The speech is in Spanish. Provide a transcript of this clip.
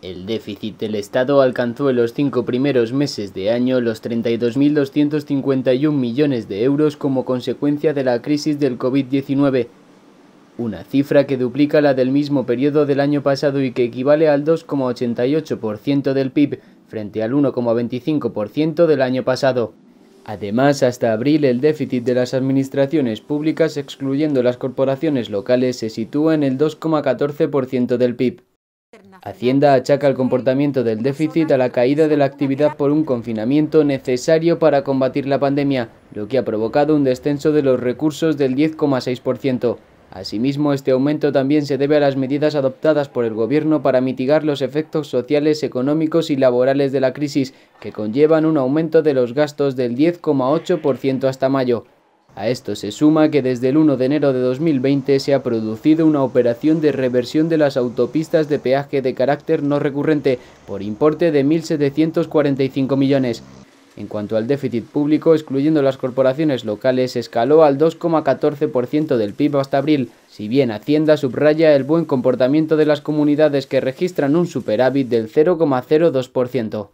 El déficit del Estado alcanzó en los cinco primeros meses de año los 32.251 millones de euros como consecuencia de la crisis del COVID-19, una cifra que duplica la del mismo periodo del año pasado y que equivale al 2,88% del PIB frente al 1,25% del año pasado. Además, hasta abril el déficit de las administraciones públicas, excluyendo las corporaciones locales, se sitúa en el 2,14% del PIB. Hacienda achaca el comportamiento del déficit a la caída de la actividad por un confinamiento necesario para combatir la pandemia, lo que ha provocado un descenso de los recursos del 10,6%. Asimismo, este aumento también se debe a las medidas adoptadas por el Gobierno para mitigar los efectos sociales, económicos y laborales de la crisis, que conllevan un aumento de los gastos del 10,8% hasta mayo. A esto se suma que desde el 1 de enero de 2020 se ha producido una operación de reversión de las autopistas de peaje de carácter no recurrente por importe de 1.745 millones. En cuanto al déficit público, excluyendo las corporaciones locales, escaló al 2,14% del PIB hasta abril, si bien Hacienda subraya el buen comportamiento de las comunidades que registran un superávit del 0,02%.